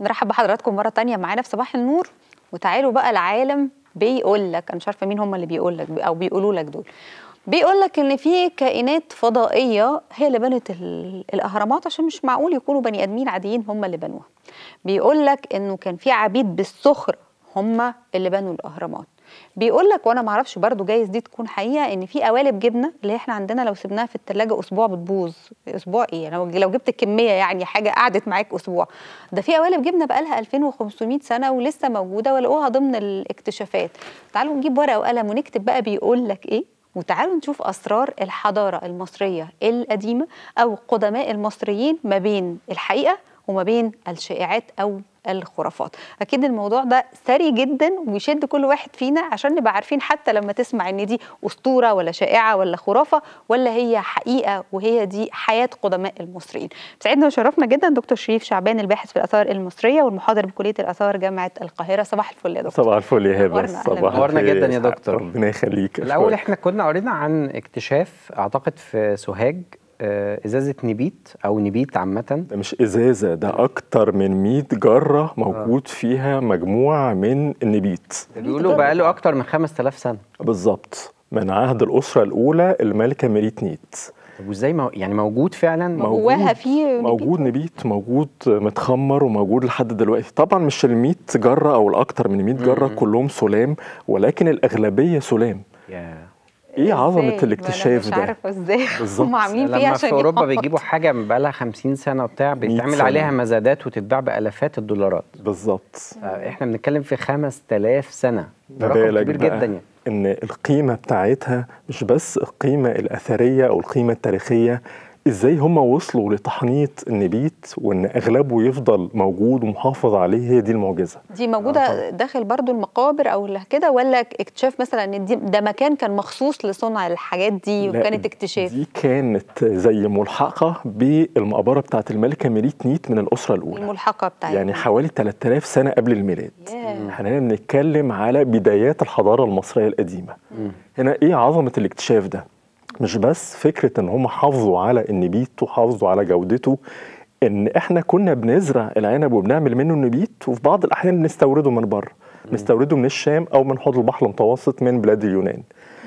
نرحب بحضراتكم مرة تانية معانا في صباح النور وتعالوا بقى العالم بيقول لك أنا مش عارفة مين هم اللي بيقول لك أو بيقولوا لك دول بيقول لك إن في كائنات فضائية هي اللي بنت الأهرامات عشان مش معقول يكونوا بني آدمين عاديين هم اللي بنوها بيقول لك إنه كان في عبيد بالصخر هم اللي بنوا الأهرامات بيقول لك وانا معرفش برضو جايز دي تكون حقيقه ان في قوالب جبنه اللي احنا عندنا لو سبناها في الثلاجه اسبوع بتبوظ اسبوع ايه يعني لو لو جبت الكميه يعني حاجه قعدت معاك اسبوع ده في قوالب جبنه بقى لها 2500 سنه ولسه موجوده ولقوها ضمن الاكتشافات تعالوا نجيب ورقه وقلم ونكتب بقى بيقول لك ايه وتعالوا نشوف اسرار الحضاره المصريه القديمه او قدماء المصريين ما بين الحقيقه وما بين الشائعات أو الخرافات اكيد الموضوع ده ثري جدا ويشد كل واحد فينا عشان نبقى عارفين حتى لما تسمع ان دي اسطوره ولا شائعه ولا خرافه ولا هي حقيقه وهي دي حياه قدماء المصريين سعدنا وشرفنا جدا دكتور شريف شعبان الباحث في الاثار المصريه والمحاضر بكليه الاثار جامعه القاهره صباح الفل يا دكتور صباح الفل يا هبه صباح نورنا جدا يا دكتور ربنا يخليك الاول احنا كنا قرينا عن اكتشاف اعتقد في سوهاج آه، ازازه نبيت او نبيت عامه ده مش ازازه ده اكتر من 100 جره موجود آه. فيها مجموعه من النبيت بيقولوا بقى له اكتر من 5000 سنه بالظبط من عهد الاسره الاولى الملكه ميريت نيت طب وازاي مو... يعني موجود فعلا موجود فيه موجود نبيت موجود متخمر وموجود لحد دلوقتي طبعا مش ال 100 جره او الاكتر من 100 جره كلهم سلام ولكن الاغلبيه سلام yeah. ايه عظمه الاكتشاف ده مش عارف ازاي هم عاملين فيها عشان في اوروبا بيجيبوا حاجه بقى لها 50 سنه وبتاع بيتعمل عليها مزادات وتتباع بالافات الدولارات بالظبط احنا بنتكلم في 5000 سنه ده رقم كبير جدا يعني ان القيمه بتاعتها مش بس القيمه الاثريه او القيمه التاريخيه ازاي هم وصلوا لتحنيط النبيت وان اغلبه يفضل موجود ومحافظ عليه هي دي المعجزه دي موجوده آه، داخل برضو المقابر او كده ولا اكتشاف مثلا ان دي ده مكان كان مخصوص لصنع الحاجات دي وكانت اكتشاف دي كانت زي ملحقه بالمقبره بتاعه الملكه ميريت نيت من الاسره الاولى الملحقه بتاعتها يعني حوالي 3000 سنه قبل الميلاد احنا بنتكلم على بدايات الحضاره المصريه القديمه هنا ايه عظمه الاكتشاف ده مش بس فكره ان هم حافظوا على النبيت وحافظوا على جودته ان احنا كنا بنزرع العنب وبنعمل منه النبيت وفي بعض الاحيان بنستورده من بره بنستورده من الشام او من حوض البحر المتوسط من بلاد اليونان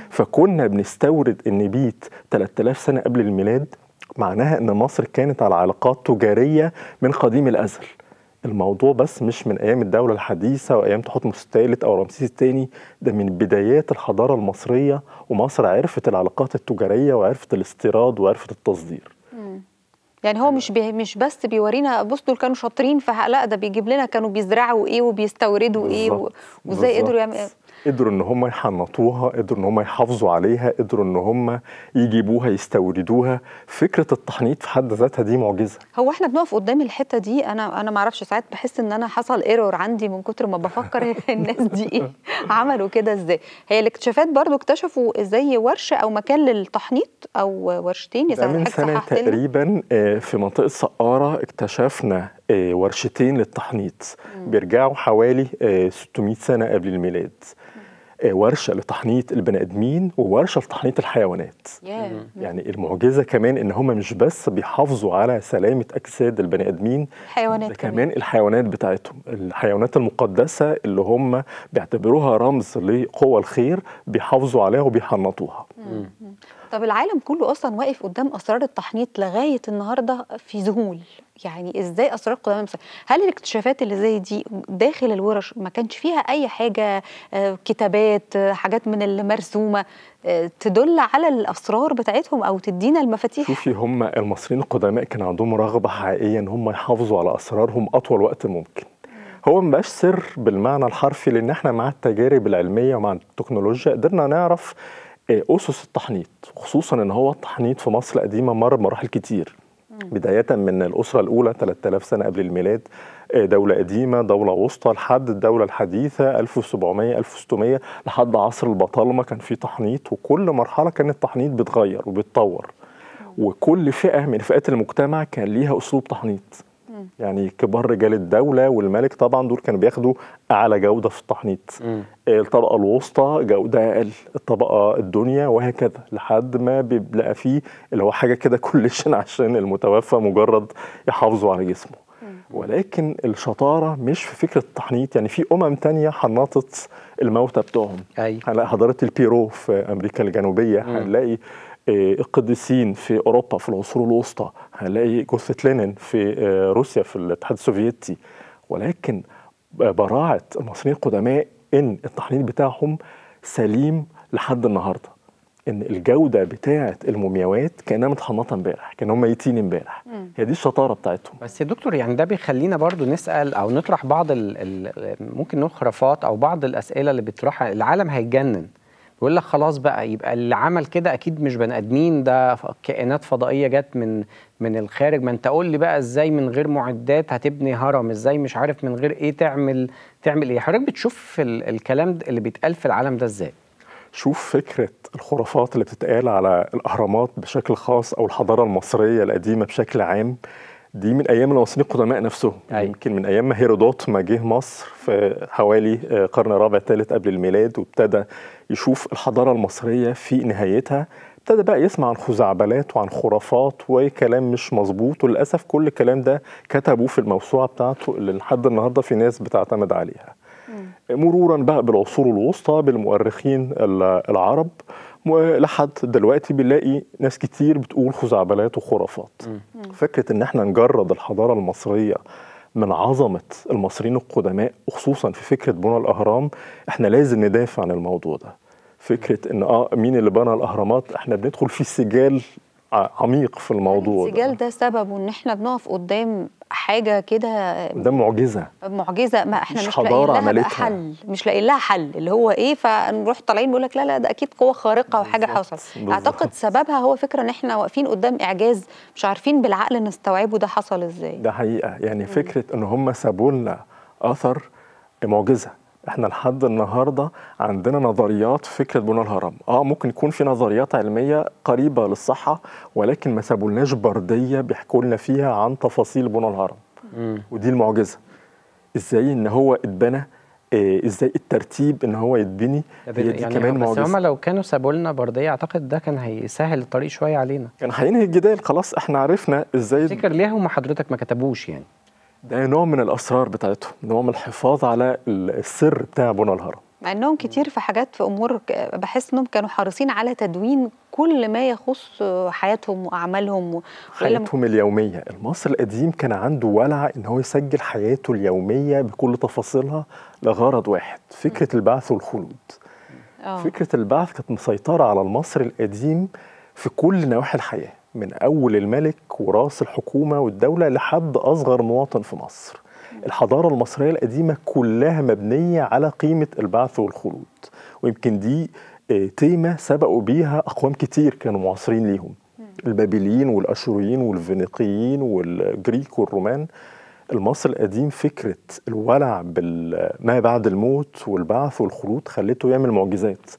فكنا بنستورد النبيت 3000 سنه قبل الميلاد معناها ان مصر كانت على علاقات تجاريه من قديم الازل الموضوع بس مش من ايام الدوله الحديثه وايام تحتمس الثالث او رمسيس الثاني ده من بدايات الحضاره المصريه ومصر عرفت العلاقات التجاريه وعرفت الاستيراد وعرفت التصدير يعني هو مش بي مش بس بيورينا بص دول كانوا شاطرين فلا ده بيجيب لنا كانوا بيزرعوا ايه وبيستوردوا ايه وازاي قدروا يعملوا قدروا ان هم يحنطوها قدروا ان هم يحافظوا عليها قدروا ان هم يجيبوها يستوردوها فكره التحنيط في حد ذاتها دي معجزه هو احنا بنقف قدام الحته دي انا انا ما اعرفش ساعات بحس ان انا حصل ايرور عندي من كتر ما بفكر الناس دي ايه عملوا كده ازاي هي الاكتشافات برضو اكتشفوا ازاي ورشه او مكان للتحنيط او ورشتين اذا من سنه تقريبا آه، في منطقه سقاره اكتشفنا آه، ورشتين للتحنيط بيرجعوا حوالي 600 آه، سنه قبل الميلاد ورشه لتحنيط البني ادمين وورشه لتحنيط الحيوانات yeah. يعني المعجزه كمان ان هم مش بس بيحافظوا على سلامه اجساد البني ادمين الحيوانات كمان, كمان الحيوانات بتاعتهم الحيوانات المقدسه اللي هم بيعتبروها رمز لقوى الخير بيحافظوا عليها وبيحنطوها طب العالم كله اصلا واقف قدام اسرار التحنيط لغايه النهارده في ذهول يعني ازاي اسرار القدماء مصر هل الاكتشافات اللي زي دي داخل الورش ما كانش فيها اي حاجه آه، كتابات آه، حاجات من المرسومه آه، تدل على الاسرار بتاعتهم او تدينا المفاتيح شوفي هم المصريين القدماء كان عندهم رغبه حقيقيه ان هم يحافظوا على اسرارهم اطول وقت ممكن هو بقاش سر بالمعنى الحرفي لان احنا مع التجارب العلميه ومع التكنولوجيا قدرنا نعرف اسس التحنيط خصوصا ان هو التحنيط في مصر قديمه مر بمراحل كتير بداية من الأسرة الأولى 3000 سنة قبل الميلاد آه، دولة قديمة دولة وسطى لحد الدولة الحديثة 1700 1600 لحد عصر البطالمة كان في تحنيط وكل مرحلة كان التحنيط بيتغير وبيتطور وكل فئة من فئات المجتمع كان ليها أسلوب تحنيط يعني كبار رجال الدوله والملك طبعا دول كانوا بياخدوا اعلى جوده في التحنيط الطبقه الوسطى جوده اقل الطبقه الدنيا وهكذا لحد ما بيبقى فيه اللي هو حاجه كده كوليشن عشان المتوفى مجرد يحافظوا على جسمه ولكن الشطاره مش في فكره التحنيط يعني في امم تانية حنطت الموتى بتوعهم أيوة. هنلاقي حضاره البيرو في امريكا الجنوبيه هنلاقي القديسين في اوروبا في العصور الوسطى هنلاقي جثه لينين في آه، روسيا في الاتحاد السوفيتي ولكن براعه المصريين القدماء ان التحليل بتاعهم سليم لحد النهارده ان الجوده بتاعه المومياوات كانها متحنطه امبارح كانهم ميتين امبارح هي دي الشطاره بتاعتهم بس يا دكتور يعني ده بيخلينا برضو نسال او نطرح بعض الـ الـ ممكن نقول خرافات او بعض الاسئله اللي بتطرحها العالم هيتجنن بيقول لك خلاص بقى يبقى اللي عمل كده اكيد مش بني ادمين ده كائنات فضائيه جت من من الخارج ما انت قول لي بقى ازاي من غير معدات هتبني هرم ازاي مش عارف من غير ايه تعمل تعمل ايه حضرتك بتشوف الكلام اللي بيتقال في العالم ده ازاي شوف فكرة الخرافات اللي بتتقال على الأهرامات بشكل خاص أو الحضارة المصرية القديمة بشكل عام دي من ايام المصريين القدماء نفسهم أي. أيوة. يمكن من ايام ما هيرودوت ما جه مصر في حوالي آه، قرن الرابع الثالث قبل الميلاد وابتدى يشوف الحضاره المصريه في نهايتها ابتدى بقى يسمع عن خزعبلات وعن خرافات وكلام مش مظبوط وللاسف كل الكلام ده كتبوه في الموسوعه بتاعته اللي لحد النهارده في ناس بتعتمد عليها مرورا بقى بالعصور الوسطى بالمؤرخين العرب ولحد دلوقتي بنلاقي ناس كتير بتقول خزعبلات وخرافات فكره ان احنا نجرد الحضاره المصريه من عظمه المصريين القدماء وخصوصا في فكره بنى الاهرام احنا لازم ندافع عن الموضوع ده فكره ان اه مين اللي بنى الاهرامات احنا بندخل في سجال عميق في الموضوع الانسجال ده سببه ان احنا بنقف قدام حاجه كده ده معجزه معجزه ما احنا مش, مش لاقيين لها عملتها. حل مش لاقيين لها حل اللي هو ايه فنروح طالعين بيقول لك لا لا ده اكيد قوه خارقه وحاجه حصلت اعتقد سببها هو فكره ان احنا واقفين قدام اعجاز مش عارفين بالعقل نستوعبه ده حصل ازاي ده حقيقه يعني م. فكره ان هم سابوا لنا اثر معجزه احنا لحد النهارده عندنا نظريات فكره بناء الهرم اه ممكن يكون في نظريات علميه قريبه للصحه ولكن ما سابولناش برديه بيحكوا لنا فيها عن تفاصيل بناء الهرم مم. ودي المعجزه ازاي ان هو اتبنى إيه ازاي الترتيب ان هو يتبني هي دي يعني كمان معجزه بس هم لو كانوا سابوا لنا برديه اعتقد ده كان هيسهل الطريق شويه علينا كان هينهي الجدال خلاص احنا عرفنا ازاي فكر ليه هم حضرتك ما كتبوش يعني ده نوع من الاسرار بتاعتهم نوع من الحفاظ على السر بتاع بنى الهرم مع انهم كتير في حاجات في امور بحس انهم كانوا حريصين على تدوين كل ما يخص حياتهم واعمالهم حياتهم اليوميه المصري القديم كان عنده ولع ان هو يسجل حياته اليوميه بكل تفاصيلها لغرض واحد فكره البعث والخلود أوه. فكره البعث كانت مسيطره على المصري القديم في كل نواحي الحياه من أول الملك وراس الحكومة والدولة لحد أصغر مواطن في مصر الحضارة المصرية القديمة كلها مبنية على قيمة البعث والخلود ويمكن دي آه، تيمة سبقوا بيها أقوام كتير كانوا معاصرين ليهم البابليين والأشوريين والفينيقيين والجريك والرومان المصري القديم فكرة الولع بما بعد الموت والبعث والخلود خلته يعمل معجزات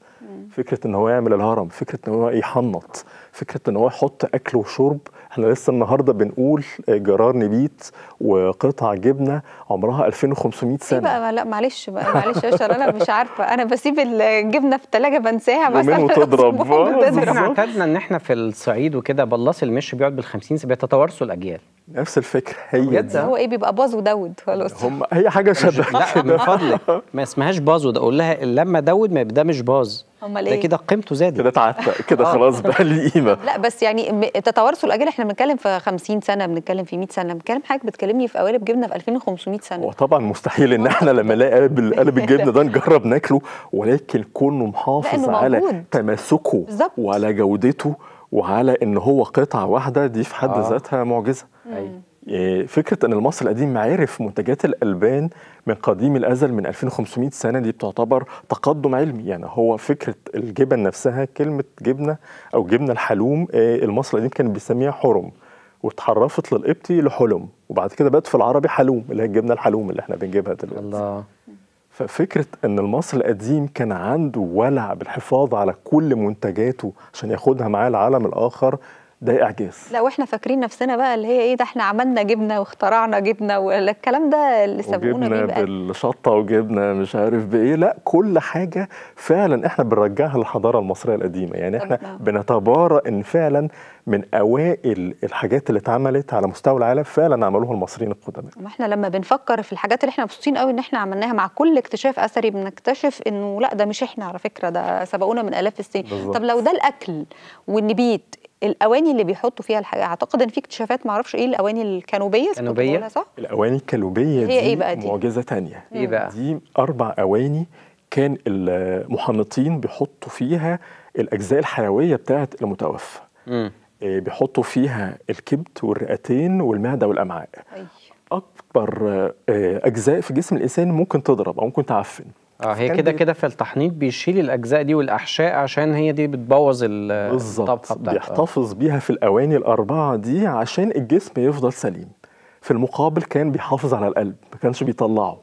فكره ان هو يعمل الهرم فكره ان هو يحنط فكره ان هو يحط اكل وشرب احنا لسه النهارده بنقول آه، جرار نبيت وقطع جبنه عمرها 2500 سنه بقى لا معلش بقى معلش يا انا مش عارفه انا بسيب الجبنه في الثلاجه بنساها مثلا وتضرب احنا اعتدنا ان احنا في الصعيد وكده بلاص المش بيقعد بال 50 بيتوارثوا الاجيال نفس الفكره هي بجد هو ايه بيبقى باظ ودود خلاص هم هي حاجه شبه لا من فضلك ما اسمهاش باظ وده اقول لها لما دود ما ده مش باظ امال ايه ده كده قيمته زادت كده اتعتق كده آه. خلاص بقى ليه قيمه لا بس يعني تتوارثوا الاجيال احنا بنتكلم في 50 سنه بنتكلم في 100 سنه بنتكلم حضرتك بتكلمني في قوالب جبنه في 2500 سنه هو طبعا مستحيل ان احنا لما نلاقي قالب قلب الجبنه ده نجرب ناكله ولكن كونه محافظ على تماسكه وعلى جودته وعلى ان هو قطعه واحده دي في حد آه. ذاتها معجزه آه، فكره ان المصري القديم عرف منتجات الالبان من قديم الازل من 2500 سنه دي بتعتبر تقدم علمي يعني هو فكره الجبن نفسها كلمه جبنه او جبنه الحلوم آه، المصري القديم كان بيسميها حرم واتحرفت للقبطي لحلم وبعد كده بقت في العربي حلوم اللي هي الجبنه الحلوم اللي احنا بنجيبها دلوقتي الله ففكره ان المصري القديم كان عنده ولع بالحفاظ على كل منتجاته عشان ياخدها معاه العالم الاخر ده اعجاز لا واحنا فاكرين نفسنا بقى اللي هي ايه ده احنا عملنا جبنه واخترعنا جبنه والكلام ده اللي سابونا بيه جبنه بالشطه وجبنه مش عارف بايه لا كل حاجه فعلا احنا بنرجعها للحضاره المصريه القديمه يعني احنا بنتبارى ان فعلا من اوائل الحاجات اللي اتعملت على مستوى العالم فعلا عملوها المصريين القدماء ما احنا لما بنفكر في الحاجات اللي احنا مبسوطين قوي ان احنا عملناها مع كل اكتشاف اثري بنكتشف انه لا ده مش احنا على فكره ده سبقونا من الاف السنين طب لو ده الاكل والنبيت الاواني اللي بيحطوا فيها الحاجه اعتقد ان في اكتشافات ما اعرفش ايه الاواني الكانوبيه الكانوبيه صح الاواني الكانوبيه إيه دي ايه بقى دي؟ معجزه ثانيه ايه بقى دي اربع اواني كان المحنطين بيحطوا فيها الاجزاء الحيويه بتاعه المتوفى مم. آه، بيحطوا فيها الكبد والرئتين والمعده والامعاء أي. اكبر آه، اجزاء في جسم الانسان ممكن تضرب او ممكن تعفن اه هي كده كده في التحنيط بيشيل الاجزاء دي والاحشاء عشان هي دي بتبوظ الطبقه بتاعتها بيحتفظ بيها في الاواني الاربعه دي عشان الجسم يفضل سليم في المقابل كان بيحافظ على القلب ما كانش بيطلعه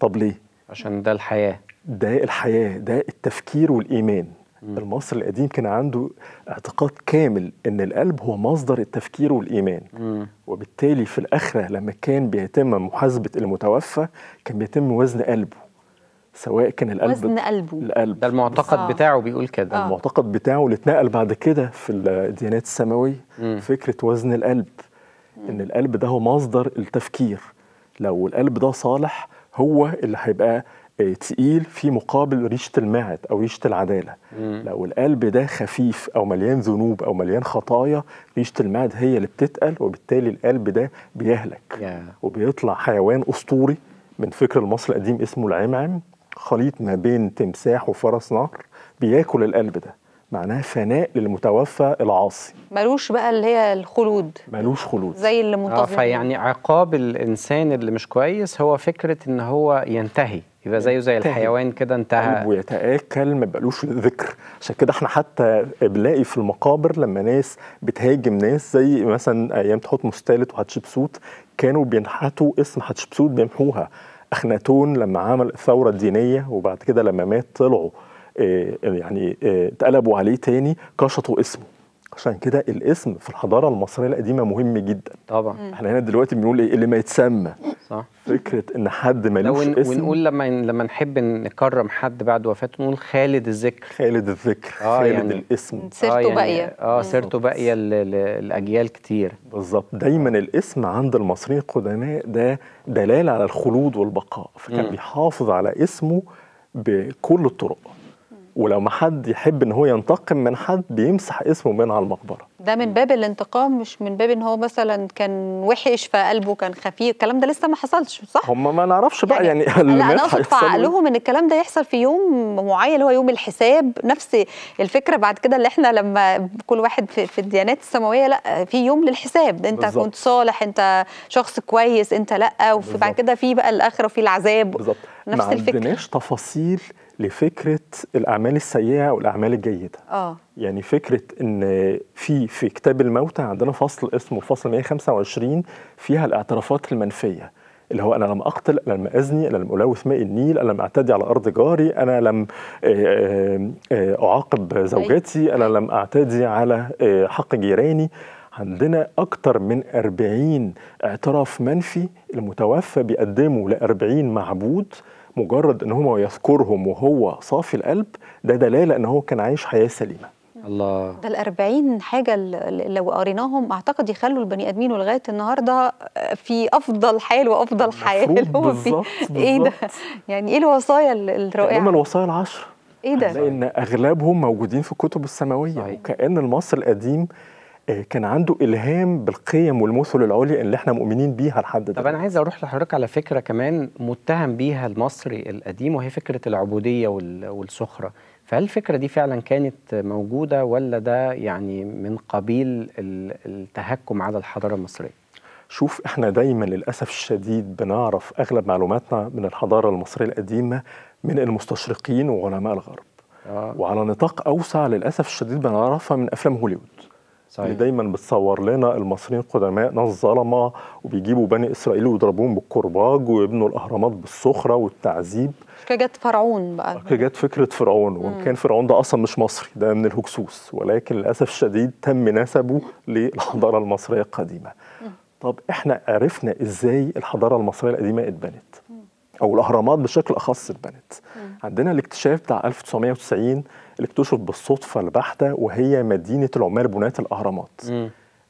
طب ليه عشان ده الحياه ده الحياه ده التفكير والايمان المصر المصري القديم كان عنده اعتقاد كامل ان القلب هو مصدر التفكير والايمان م. وبالتالي في الاخره لما كان بيتم محاسبه المتوفى كان بيتم وزن قلبه سواء كان القلب وزن قلبه القلب ده المعتقد آه. بتاعه بيقول كده آه. المعتقد بتاعه اللي اتنقل بعد كده في الديانات السماويه فكره وزن القلب م. ان القلب ده هو مصدر التفكير لو القلب ده صالح هو اللي هيبقى آه، تقيل في مقابل ريشه المعد او ريشه العداله م. لو القلب ده خفيف او مليان ذنوب او مليان خطايا ريشه المعد هي اللي بتتقل وبالتالي القلب ده بيهلك yeah. وبيطلع حيوان اسطوري من فكر المصري القديم اسمه العمعم خليط ما بين تمساح وفرس نهر بياكل القلب ده معناها فناء للمتوفى العاصي ملوش بقى اللي هي الخلود ملوش خلود زي اللي آه، منتظم آه فيعني عقاب الانسان اللي مش كويس هو فكره ان هو ينتهي يبقى زيه زي الحيوان كده انتهى ويتاكل ما بقالوش ذكر عشان كده احنا حتى بنلاقي في المقابر لما ناس بتهاجم ناس زي مثلا ايام تحتمس الثالث وحتشبسوت كانوا بينحتوا اسم حتشبسوت بيمحوها اخناتون لما عمل الثوره الدينيه وبعد كده لما مات طلعوا آه، يعني آه، اتقلبوا عليه تاني كشطوا اسمه عشان كده الاسم في الحضاره المصريه القديمه مهم جدا طبعا احنا هنا دلوقتي بنقول ايه اللي ما يتسمى صح فكره ان حد مالوش ون... اسم ونقول لما لما نحب نكرم حد بعد وفاته نقول خالد الذكر خالد الذكر آه خالد يعني الاسم سيرته آه يعني باقيه اه سيرته باقيه لاجيال كتير بالظبط دايما الاسم عند المصريين القدماء ده دلاله على الخلود والبقاء فكان م. بيحافظ على اسمه بكل الطرق ولو ما حد يحب ان هو ينتقم من حد بيمسح اسمه من على المقبره ده من باب الانتقام مش من باب ان هو مثلا كان وحش فقلبه كان خفيف الكلام ده لسه ما حصلش صح هم ما نعرفش بقى يعني, يعني لا انا اقصد في عقلهم ان الكلام ده يحصل في يوم معين اللي هو يوم الحساب نفس الفكره بعد كده اللي احنا لما كل واحد في, في الديانات السماويه لا في يوم للحساب انت بالزبط. كنت صالح انت شخص كويس انت لا وبعد كده في بقى الاخره وفي العذاب بالظبط نفس ما الفكره ما عندناش تفاصيل لفكره الاعمال السيئه والاعمال الجيده اه يعني فكره ان في في كتاب الموتى عندنا فصل اسمه فصل 125 فيها الاعترافات المنفيه اللي هو انا لم اقتل انا لم ازني انا لم الوث ماء النيل انا لم اعتدي على ارض جاري انا لم آه، آه، آه، اعاقب زوجتي انا لم اعتدي على حق جيراني عندنا أكتر من 40 اعتراف منفي المتوفى بيقدمه ل 40 معبود مجرد ان هو يذكرهم وهو صافي القلب ده دلاله ان هو كان عايش حياه سليمه الله ده ال40 حاجة لو قريناهم أعتقد يخلوا البني آدمين لغايه النهاردة في أفضل حال وأفضل حياة اللي هو فيه إيه ده؟ يعني إيه الوصايا الرائعة؟ هم الوصايا العشر إيه ده؟ لأن أغلبهم موجودين في الكتب السماوية صحيح. وكأن المصري القديم آه، كان عنده الهام بالقيم والمثل العليا اللي احنا مؤمنين بيها لحد ده طب انا عايز اروح لحضرتك على فكره كمان متهم بيها المصري القديم وهي فكره العبوديه والسخره، فهل الفكره دي فعلا كانت موجوده ولا ده يعني من قبيل التهكم على الحضاره المصريه؟ شوف احنا دايما للاسف الشديد بنعرف اغلب معلوماتنا من الحضاره المصريه القديمه من المستشرقين وعلماء الغرب. آه. وعلى نطاق اوسع للاسف الشديد بنعرفها من افلام هوليوود. صحيح. اللي دايما بتصور لنا المصريين قدماء ناس ظلمه وبيجيبوا بني اسرائيل ويضربوهم بالكرباج ويبنوا الاهرامات بالصخره والتعذيب جت فرعون بقى جت فكره فرعون وان كان فرعون ده اصلا مش مصري ده من الهكسوس ولكن للاسف الشديد تم نسبه للحضاره المصريه القديمه طب احنا عرفنا ازاي الحضاره المصريه القديمه اتبنت او الاهرامات بشكل اخص اتبنت عندنا الاكتشاف بتاع 1990 اللي اكتشف بالصدفه البحته وهي مدينه العمال بناة الاهرامات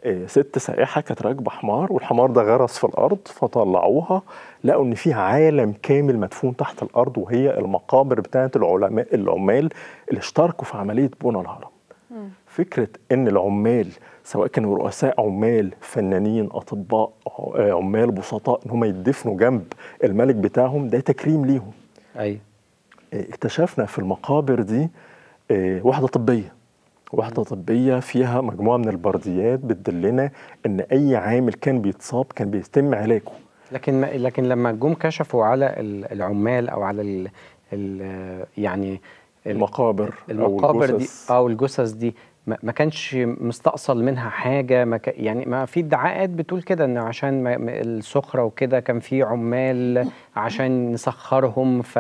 إيه ست سائحه كانت راكبه حمار والحمار ده غرس في الارض فطلعوها لقوا ان في عالم كامل مدفون تحت الارض وهي المقابر بتاعه العلماء العمال اللي اشتركوا في عمليه بناء الهرم. فكره ان العمال سواء كانوا رؤساء عمال، فنانين، اطباء، آه، عمال بسطاء ان هم يدفنوا جنب الملك بتاعهم ده تكريم ليهم. ايوه اكتشفنا في المقابر دي آه، وحده طبيه وحده طبيه فيها مجموعه من البرديات بتدلنا ان اي عامل كان بيتصاب كان بيتم علاجه لكن ما لكن لما جم كشفوا على العمال او على الـ الـ يعني المقابر المقابر أو دي او الجثث دي ما كانش مستأصل منها حاجة ما ك... يعني ما في ادعاءات بتقول كده ان عشان ما السخرة وكده كان في عمال عشان نسخرهم ف...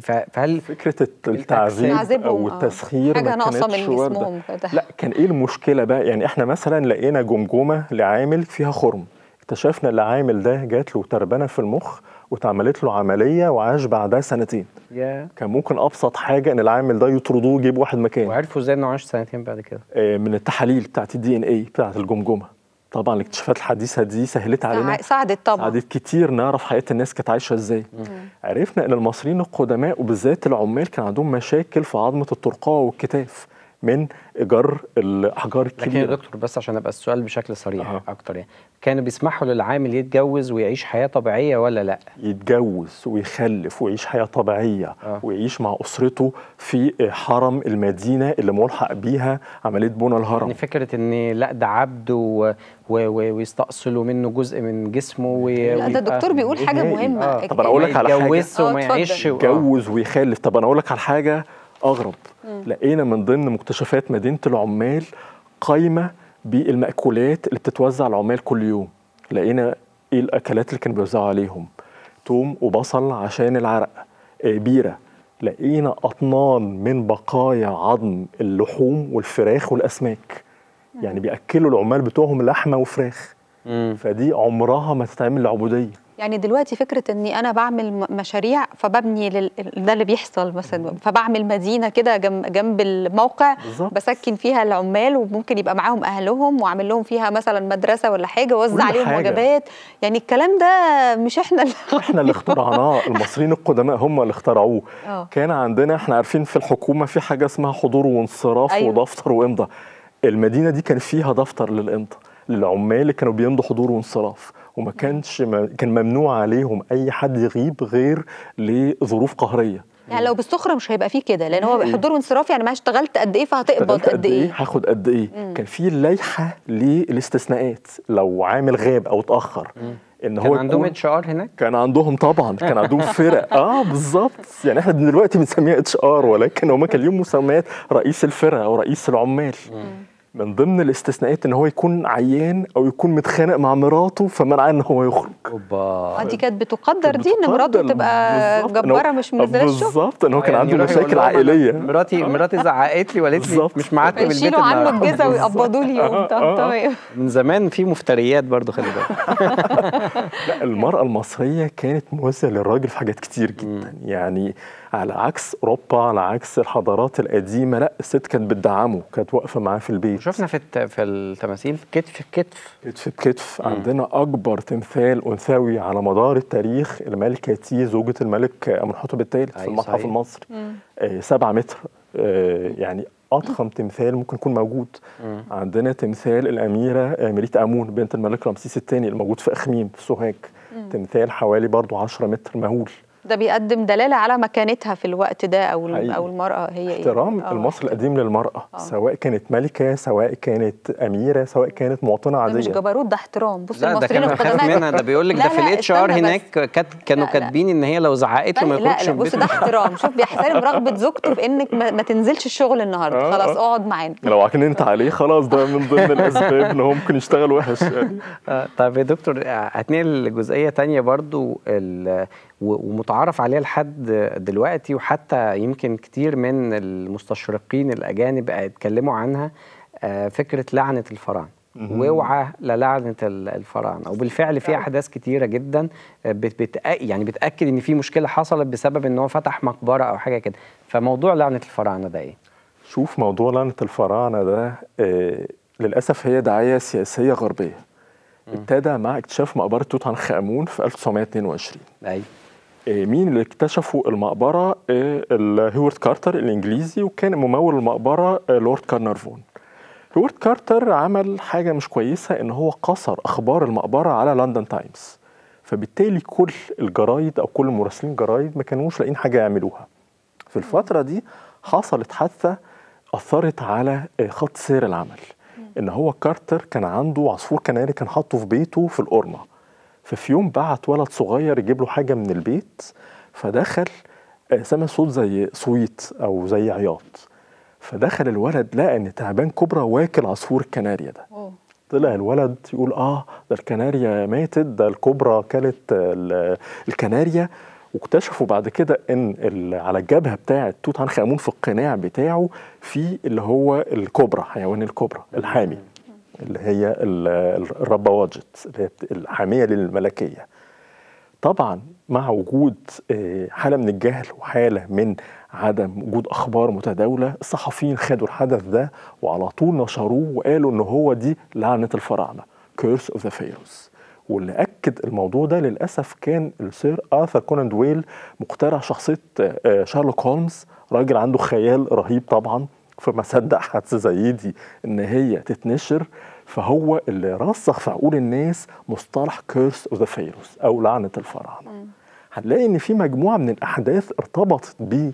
ف... فهل فكرة التعذيب او التسخير حاجة ناقصة من جسمهم لا كان ايه المشكلة بقى يعني احنا مثلا لقينا جمجمة لعامل فيها خرم اكتشفنا اللي عامل ده جات له تربانه في المخ واتعملت له عمليه وعاش بعدها سنتين yeah. كان ممكن ابسط حاجه ان العامل ده يطردوه يجيب واحد مكان وعرفوا ازاي انه عاش سنتين بعد كده آه، من التحاليل بتاعت الدي ان اي بتاعت الجمجمه طبعا الاكتشافات الحديثه دي سهلت علينا ساعدت طبعا ساعدت كتير نعرف حياه الناس كانت عايشه ازاي عرفنا ان المصريين القدماء وبالذات العمال كان عندهم مشاكل في عظمه الترقوه والكتاف من ايجار الاحجار الكبيره لكن يا دكتور بس عشان ابقى السؤال بشكل صريح آه. اكتر يعني كانوا بيسمحوا للعامل يتجوز ويعيش حياه طبيعيه ولا لا يتجوز ويخلف ويعيش حياه طبيعيه آه. ويعيش مع اسرته في حرم المدينه اللي ملحق بيها عمليه بناء الهرم يعني فكره ان لا ده عبد و... ويستأصلوا منه جزء من جسمه و لا ده الدكتور بيقول حاجه إيه؟ مهمه آه. طب انا اقول لك على حاجه يتجوز وما يعيش آه، يتجوز ويخلف طب انا اقول لك على حاجه اغرب مم. لقينا من ضمن مكتشفات مدينه العمال قايمه بالمأكولات اللي بتتوزع على العمال كل يوم لقينا ايه الاكلات اللي كانوا بيوزعوا عليهم توم وبصل عشان العرق آه بيره لقينا اطنان من بقايا عظم اللحوم والفراخ والاسماك مم. يعني بياكلوا العمال بتوعهم لحمه وفراخ مم. فدي عمرها ما تتعمل لعبوديه يعني دلوقتي فكره اني انا بعمل مشاريع فببني لل... ده اللي بيحصل مثلا فبعمل مدينه كده جنب جنب الموقع بالزبط. بسكن فيها العمال وممكن يبقى معاهم اهلهم واعمل لهم فيها مثلا مدرسه ولا حاجه واوزع عليهم حاجة. وجبات يعني الكلام ده مش احنا اللي احنا اللي اخترعناه المصريين القدماء هم اللي اخترعوه أوه. كان عندنا احنا عارفين في الحكومه في حاجه اسمها حضور وانصراف أيوة. ودفتر وامضه المدينه دي كان فيها دفتر للامضه للعمال اللي كانوا بيمضوا حضور وانصراف وما كانش ما كان ممنوع عليهم اي حد يغيب غير لظروف قهريه يعني لو بالسخره مش هيبقى فيه كده لان هو حضور وانصراف يعني ما اشتغلت قد ايه فهتقبض قد إيه،, ايه هاخد قد ايه مم. كان في لائحه للاستثناءات لو عامل غاب او اتاخر ان هو كان عندهم اتش ار هناك كان عندهم طبعا كان عندهم فرق اه بالظبط يعني احنا دلوقتي بنسميها اتش ار ولكن هم كان ليهم مسميات رئيس الفرقه او رئيس العمال مم. من ضمن الاستثناءات ان هو يكون عيان او يكون متخانق مع مراته فمنعاه ان هو يخرج اوبا آه، دي كانت بتقدر دي ان مراته تبقى جباره مش منزله الشغل بالظبط ان هو كان آه، عنده يعني مشاكل عائليه مراتي آه. مراتي زعقت لي وقالت لي مش معاك معاتب البيت يشيلوا عنه الجزا ويقبضوا لي يوم طيب. من زمان في مفتريات برضو خلي بالك لا المراه المصريه كانت موازيه للراجل في حاجات كتير جدا يعني على عكس اوروبا على عكس الحضارات القديمه لا الست كانت بتدعمه كانت واقفه معاه في البيت شفنا في الت... في التماثيل كتف كتف كتف بكتف عندنا اكبر تمثال انثوي على مدار التاريخ الملكه تي زوجه الملك امنحوتب الثالث في أيوة، المتحف المصري 7 آه، متر آه، يعني اضخم تمثال ممكن يكون موجود مم. عندنا تمثال الاميره آه، مريت امون بنت الملك رمسيس الثاني الموجود في اخميم في سوهاج تمثال حوالي برضه 10 متر مهول ده بيقدم دلاله على مكانتها في الوقت ده او حقيقي. او المراه هي يعني. احترام إيه؟ المصري القديم للمراه أوه. سواء كانت ملكه سواء كانت اميره سواء كانت مواطنه عاديه مش جبروت ده احترام بص المصريين القدماء منها ده بيقول لك ده في الاتش ار هناك كت... كانوا كاتبين ان هي لو زعقت له ما يخرجش لا لا بص ده احترام شوف بيحترم رغبه زوجته بانك ما, ما تنزلش الشغل النهارده آه. خلاص آه. اقعد معانا لو أنت عليه خلاص ده من ضمن الاسباب ان هو ممكن يشتغل وحش يعني طيب يا دكتور آه، هتنقل لجزئيه ثانيه برضو ومتعارف عليها لحد دلوقتي وحتى يمكن كتير من المستشرقين الأجانب اتكلموا عنها آه، فكرة لعنة الفراعنة واوعى للعنه الفراعنه وبالفعل في احداث كتيره جدا آه، بتأ... يعني بتاكد ان في مشكله حصلت بسبب ان هو فتح مقبره او حاجه كده فموضوع لعنه الفراعنه ده ايه شوف موضوع لعنه الفراعنه ده آه للاسف هي دعايه سياسيه غربيه ابتدى مع اكتشاف مقبره توت عنخ امون في 1922 ايوه إيه، مين اللي اكتشفوا المقبره هوارد إيه، كارتر الانجليزي وكان ممول المقبره إيه، لورد كارنرفون هوارد كارتر عمل حاجه مش كويسه ان هو قصر اخبار المقبره على لندن تايمز فبالتالي كل الجرايد او كل مراسلين الجرايد ما كانوش لاقيين حاجه يعملوها في الفتره دي حصلت حادثه اثرت على خط سير العمل ان هو كارتر كان عنده عصفور كناري كان حاطه في بيته في القرمه ففي يوم بعت ولد صغير يجيب له حاجه من البيت فدخل آه، سمع صوت زي صويت او زي عياط فدخل الولد لقى ان تعبان كبرى واكل عصفور الكناريا ده طلع الولد يقول اه ده الكناريا ماتت ده الكبرى كلت الكناريا واكتشفوا بعد كده ان على الجبهه بتاعه توت عنخ امون في القناع بتاعه في اللي هو الكوبرا حيوان الكوبرا الحامي اللي هي الربواجت اللي هي الحاميه للملكيه طبعا مع وجود آه، حاله من الجهل وحاله من عدم وجود اخبار متداوله الصحفيين خدوا الحدث ده وعلى طول نشروه وقالوا ان هو دي لعنه الفراعنه كيرس اوف ذا فيروس واللي اكد الموضوع ده للاسف كان السير ارثر كونان دويل مخترع شخصيه آه، آه، شارلوك هولمز راجل عنده خيال رهيب طبعا فما صدق زي زيدي ان هي تتنشر فهو اللي رسخ في عقول الناس مصطلح كيرس اوف ذا فيروس او لعنه الفراعنه هنلاقي ان في مجموعه من الاحداث ارتبطت ب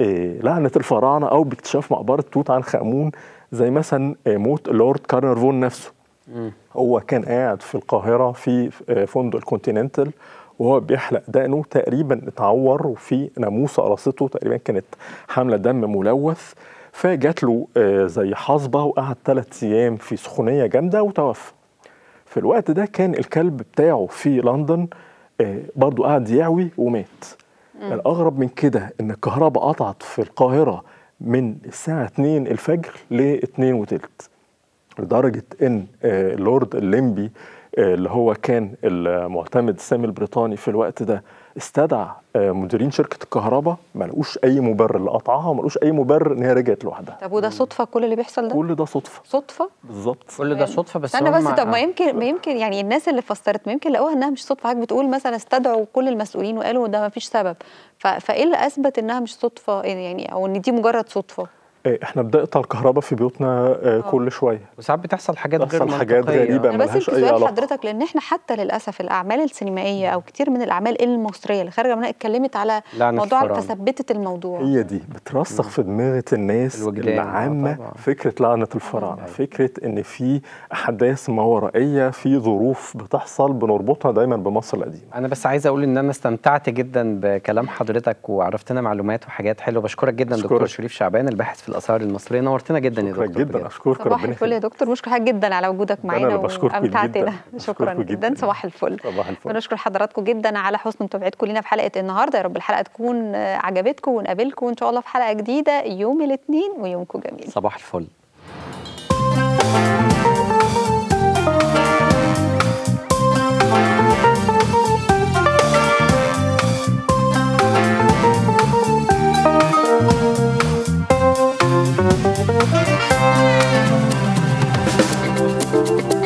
آه، لعنه الفراعنه او باكتشاف مقبره توت عنخ امون زي مثلا آه، موت لورد كارنرفون نفسه م. هو كان قاعد في القاهره في آه، فندق الكونتيننتال وهو بيحلق دقنه تقريبا اتعور وفي ناموسه قرصته تقريبا كانت حامله دم ملوث فجات له آه، زي حصبه وقعد ثلاث ايام في سخونيه جامده وتوفى في الوقت ده كان الكلب بتاعه في لندن آه، برضه قعد يعوي ومات م. الاغرب من كده ان الكهرباء قطعت في القاهره من الساعه 2 الفجر ل 2 وثلث. لدرجه ان آه، اللورد الليمبي اللي هو كان المعتمد السامي البريطاني في الوقت ده استدعى آه، مديرين شركه الكهرباء ما لقوش اي مبرر لقطعها وما لقوش اي مبرر ان هي رجعت لوحدها طب وده صدفه كل اللي بيحصل ده كل ده صدفه صدفه بالظبط كل ده صدفه بس انا بس طب ما يمكن ما يمكن يعني الناس اللي فسرت ما يمكن لقوها انها مش صدفه حضرتك بتقول مثلا استدعوا كل المسؤولين وقالوا ده ما فيش سبب فايه اللي اثبت انها مش صدفه يعني, يعني او ان دي مجرد صدفه إيه، احنا بنقطع الكهرباء في بيوتنا إيه، آه كل شويه وساعات بتحصل حاجات غير منطقيه حاجات غريبه أنا بس السؤال حضرتك لان احنا حتى للاسف الاعمال السينمائيه او كتير من الاعمال المصريه اللي خارجه منها اتكلمت على موضوع تثبتت الموضوع هي دي بترسخ في دماغ الناس آه، العامه فكره لعنه الفراعنه آه. فكره ان في احداث ما ورائيه في ظروف بتحصل بنربطها دايما بمصر القديمه انا بس عايز اقول ان انا استمتعت جدا بكلام حضرتك وعرفتنا معلومات وحاجات حلوه بشكرك جدا دكتور شريف شعبان الباحث في الاسعار المصريه نورتنا جدا يا دكتور جدا اشكرك ربنا صباح الفل يا دكتور مشكور حضرتك جدا على وجودك معانا وامتعتنا شكرا جدا صباح الفل صباح الفل بنشكر حضراتكم جدا على حسن متابعتكم لينا في حلقه النهارده يا رب الحلقه تكون عجبتكم ونقابلكم ان شاء الله في حلقه جديده يوم الاثنين ويومكم جميل صباح الفل Thank you.